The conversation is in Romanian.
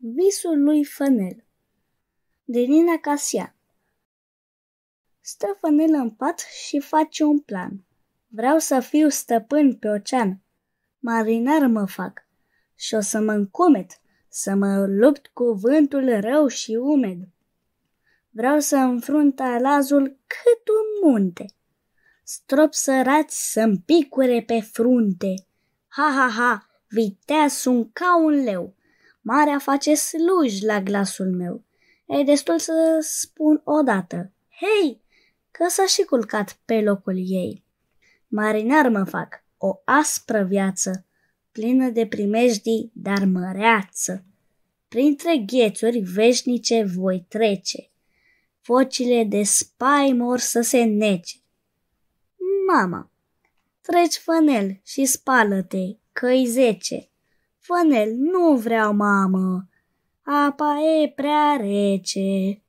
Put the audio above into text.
Visul lui Fănel De Nina Casian Stă Fănel în pat și face un plan. Vreau să fiu stăpân pe ocean. Marinar mă fac și o să mă încomet, să mă lupt cu vântul rău și umed. Vreau să înfrunt alazul cât un munte. Strop sărați să-mi picure pe frunte. Ha, ha, ha, vitea sunt ca un leu Marea face sluj la glasul meu. E destul să spun odată. Hei! Că s-a și culcat pe locul ei. Marinar mă fac, o aspră viață, plină de primejdii, dar măreață. Printre ghețuri veșnice voi trece, focile de spaimor să se nece. Mama, treci fănel și spală-te, căi zece. Fănel, nu vreau mamă, apa e prea rece.